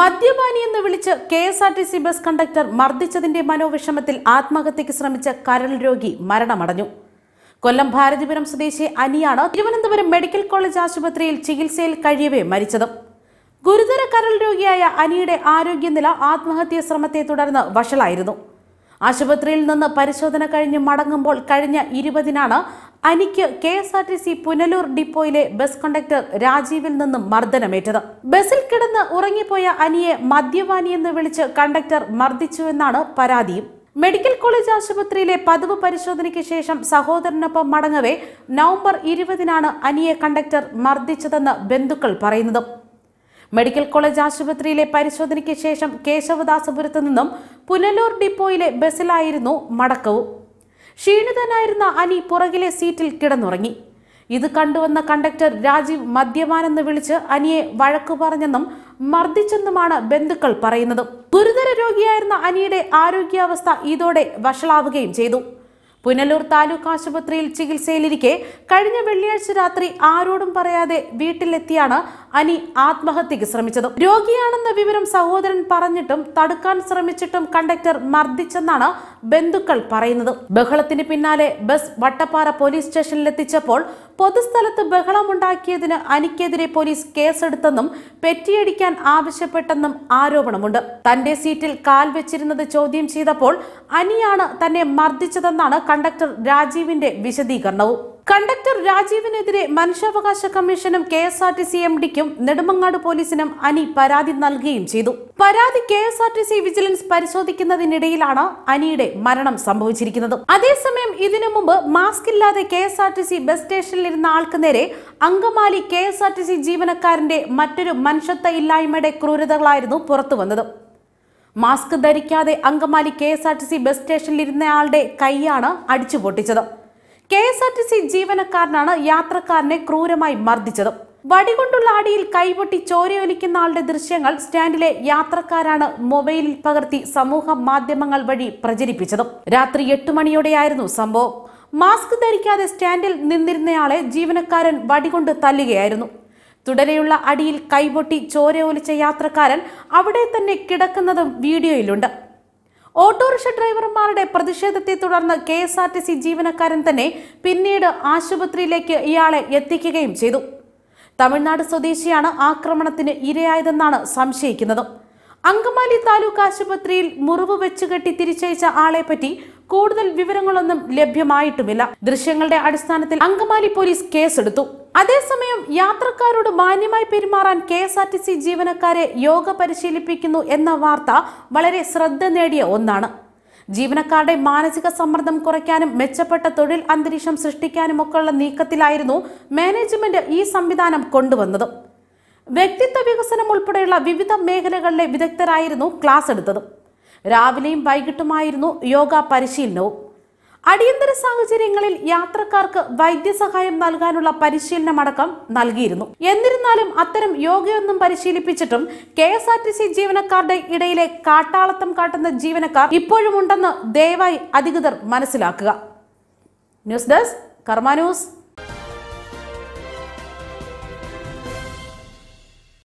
മദ്യപാനി എന്ന് വിളിച്ച് K S R T C bus conductor മർദ്ദിച്ചതിന്റെ മനോവിഷമത്തിൽ ആത്മഹത്യക്ക് ശ്രമിച്ച കരൾ രോഗി മരണമടഞ്ഞു കൊല്ലം ഭാരതിപുരം സ്വദേശി അനിയാണ് തിരുവനന്തപുരം മെഡിക്കൽ കോളേജ് ആശുപത്രിയിൽ ചികിത്സയിൽ കഴിയവേ മരിച്ചത് ഗുരുതര കരൾ രോഗിയായ അനിയുടെ ആരോഗ്യനില ആത്മഹത്യാ ശ്രമത്തെ തുടർന്ന് വഷളായിരുന്നു ആശുപത്രിയിൽ നിന്ന് പരിശോധന കഴിഞ്ഞ് മടങ്ങുമ്പോൾ കഴിഞ്ഞ ഇരുപതിനാണ് അനിക്ക് K S R T C Punalur ഡിപ്പോയിലെ ബസ് കണ്ടക്ടർ രാജീവിൽ നിന്നും മർദ്ദനമേറ്റത് ബസിൽ കിടന്ന് ഉറങ്ങിപ്പോയ അനിയെ മദ്യപാനിയെന്ന് വിളിച്ച് കണ്ടക്ടർ മർദ്ദിച്ചുവെന്നാണ് പരാതിയും മെഡിക്കൽ കോളേജ് ആശുപത്രിയിലെ പതിവ് പരിശോധനയ്ക്ക് ശേഷം സഹോദരനൊപ്പം മടങ്ങവേ നവംബർ ഇരുപതിനാണ് അനിയെ കണ്ടക്ടർ മർദ്ദിച്ചതെന്ന് ബന്ധുക്കൾ പറയുന്നത് മെഡിക്കൽ കോളേജ് ആശുപത്രിയിലെ പരിശോധനയ്ക്ക് ശേഷം കേശവദാസപുരത്ത് നിന്നും പുനലൂർ ഡിപ്പോയിലെ ബസ്സിലായിരുന്നു മടക്കവും ക്ഷീണിതനായിരുന്ന അനി പുറകിലെ സീറ്റിൽ കിടന്നുറങ്ങി ഇത് കണ്ടുവന്ന കണ്ടക്ടർ രാജീവ് മദ്യപാനെന്ന് വിളിച്ച് അനിയെ വഴക്കു പറഞ്ഞെന്നും മർദ്ദിച്ചെന്നുമാണ് ബന്ധുക്കൾ പറയുന്നത് ഗുരുതര രോഗിയായിരുന്ന അനിയുടെ ആരോഗ്യാവസ്ഥ ഇതോടെ വഷളാവുകയും ചെയ്തു പുനലൂർ താലൂക്ക് ആശുപത്രിയിൽ ചികിത്സയിലിരിക്കെ കഴിഞ്ഞ വെള്ളിയാഴ്ച രാത്രി ആരോടും പറയാതെ വീട്ടിലെത്തിയാണ് അനി ആത്മഹത്യക്ക് ശ്രമിച്ചത് രോഗിയാണെന്ന വിവരം സഹോദരൻ പറഞ്ഞിട്ടും തടുക്കാൻ ശ്രമിച്ചിട്ടും കണ്ടക്ടർ മർദ്ദിച്ചെന്നാണ് ബന്ധുക്കൾ പറയുന്നത് ബഹളത്തിന് പിന്നാലെ ബസ് വട്ടപ്പാറ പോലീസ് സ്റ്റേഷനിലെത്തിച്ചപ്പോൾ പൊതുസ്ഥലത്ത് ബഹളമുണ്ടാക്കിയതിന് അനിക്കെതിരെ പോലീസ് കേസെടുത്തെന്നും പെറ്റിയടിക്കാൻ ആവശ്യപ്പെട്ടെന്നും ആരോപണമുണ്ട് തന്റെ സീറ്റിൽ കാൽ വെച്ചിരുന്നത് ചോദ്യം ചെയ്തപ്പോൾ അനിയാണ് തന്നെ മർദ്ദിച്ചതെന്നാണ് കണ്ടക്ടർ രാജീവിന്റെ വിശദീകരണവും കണ്ടക്ടർ രാജീവിനെതിരെ മനുഷ്യാവകാശ കമ്മീഷനും K S R T C M ഡിക്കും നെടുമങ്ങാട് പോലീസിനും അനി പരാതി നൽകുകയും ചെയ്തു പരാതി K S R T C vigilance പരിശോധിക്കുന്നതിനിടയിലാണ് അനിയുടെ മരണം സംഭവിച്ചിരിക്കുന്നത് അതേസമയം ഇതിനു മുമ്പ് മാസ്ക് ഇല്ലാതെ K S R T C bus സ്റ്റേഷനിൽ ഇരുന്ന ആൾക്ക് നേരെ Angamaly K S R T C ജീവനക്കാരന്റെ മറ്റൊരു മനുഷ്യത്വ ഇല്ലായ്മയുടെ ക്രൂരതകളായിരുന്നു പുറത്തുവന്നത് മാസ്ക് ധരിക്കാതെ Angamaly K S R T C bus സ്റ്റേഷനിലിരുന്നയാളുടെ കൈയാണ് അടിച്ചു പൊട്ടിച്ചത് K S R T C ജീവനക്കാരനാണ് യാത്രക്കാരനെ ക്രൂരമായി മർദ്ദിച്ചത് വടികൊണ്ടുള്ള അടിയിൽ കൈപൊട്ടി ചോരയൊലിക്കുന്ന ആളുടെ ദൃശ്യങ്ങൾ സ്റ്റാൻഡിലെ യാത്രക്കാരാണ് മൊബൈലിൽ പകർത്തി സമൂഹ മാധ്യമങ്ങൾ വഴി പ്രചരിപ്പിച്ചതും രാത്രി എട്ട് മണിയോടെയായിരുന്നു സംഭവം മാസ്ക് ധരിക്കാതെ സ്റ്റാൻഡിൽ നിന്നിരുന്നയാളെ ജീവനക്കാരൻ വടികൊണ്ട് തല്ലുകയായിരുന്നു തുടരെയുള്ള അടിയിൽ കൈപൊട്ടി ഒലിച്ച യാത്രക്കാരൻ അവിടെ തന്നെ കിടക്കുന്നതും വീഡിയോയിലുണ്ട് ഓട്ടോറിക്ഷ ഡ്രൈവർമാരുടെ പ്രതിഷേധത്തെ തുടർന്ന് K S R T C ജീവനക്കാരൻ തന്നെ പിന്നീട് ആശുപത്രിയിലേക്ക് ഇയാളെ എത്തിക്കുകയും ചെയ്തു തമിഴ്നാട് സ്വദേശിയാണ് ആക്രമണത്തിന് ഇരയായതെന്നാണ് സംശയിക്കുന്നത് അങ്കമാലി താലൂക്ക് ആശുപത്രിയിൽ മുറിവ് വെച്ചുകെട്ടി തിരിച്ചയച്ച ആളെപ്പറ്റി കൂടുതൽ വിവരങ്ങളൊന്നും ലഭ്യമായിട്ടുമില്ല ദൃശ്യങ്ങളുടെ അടിസ്ഥാനത്തിൽ അങ്കമാലി പോലീസ് കേസെടുത്തു അതേസമയം യാത്രക്കാരോട് മാന്യമായി പെരുമാറാൻ K S R T C ജീവനക്കാരെ യോഗ പരിശീലിപ്പിക്കുന്നു എന്ന വാർത്ത വളരെ ശ്രദ്ധ നേടിയ ഒന്നാണ് ജീവനക്കാരുടെ മാനസിക സമ്മർദ്ദം കുറയ്ക്കാനും മെച്ചപ്പെട്ട തൊഴിൽ അന്തരീക്ഷം സൃഷ്ടിക്കാനുമൊക്കെയുള്ള നീക്കത്തിലായിരുന്നു മാനേജ്മെന്റ് ഈ സംവിധാനം കൊണ്ടുവന്നത് വ്യക്തിത്വ വികസനം ഉൾപ്പെടെയുള്ള വിവിധ മേഖലകളിലെ വിദഗ്ധരായിരുന്നു ക്ലാസ് എടുത്തത് രാവിലെയും വൈകിട്ടുമായിരുന്നു യോഗ പരിശീലനവും അടിയന്തര സാഹചര്യങ്ങളിൽ യാത്രക്കാർക്ക് വൈദ്യസഹായം നൽകാനുള്ള പരിശീലനമടക്കം നൽകിയിരുന്നു എന്നിരുന്നാലും അത്തരം യോഗയൊന്നും പരിശീലിപ്പിച്ചിട്ടും K S R T C ജീവനക്കാരുടെ ഇടയിലെ കാട്ടാളത്തം കാട്ടുന്ന ജീവനക്കാർ ഇപ്പോഴും ദയവായി അധികൃതർ മനസ്സിലാക്കുക ന്യൂസ് ഡെസ്ക് കർമാ ന്യൂസ്